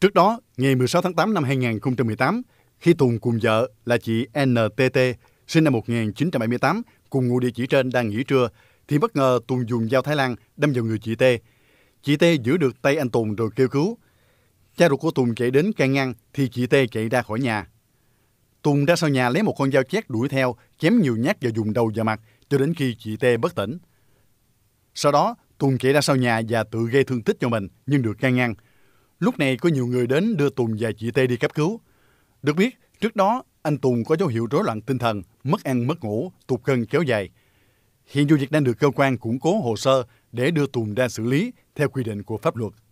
Trước đó, ngày 16 tháng 8 năm 2018, khi Tùng cùng vợ là chị NTT, sinh năm 1978, cùng ngụ địa chỉ trên đang nghỉ trưa, thì bất ngờ Tùng dùng dao Thái Lan đâm vào người chị T. Chị T giữ được tay anh Tùng rồi kêu cứu. Cha ruột của Tùng chạy đến can ngăn thì chị T chạy ra khỏi nhà. Tùng ra sau nhà lấy một con dao chét đuổi theo, chém nhiều nhát vào dùng đầu và mặt cho đến khi chị T bất tỉnh. Sau đó, Tùng chạy ra sau nhà và tự gây thương tích cho mình nhưng được can ngăn. Lúc này có nhiều người đến đưa Tùng và chị Tê đi cấp cứu. Được biết, trước đó anh Tùng có dấu hiệu rối loạn tinh thần, mất ăn mất ngủ, tụt cân kéo dài. Hiện vụ việc đang được cơ quan củng cố hồ sơ để đưa Tùng ra xử lý theo quy định của pháp luật.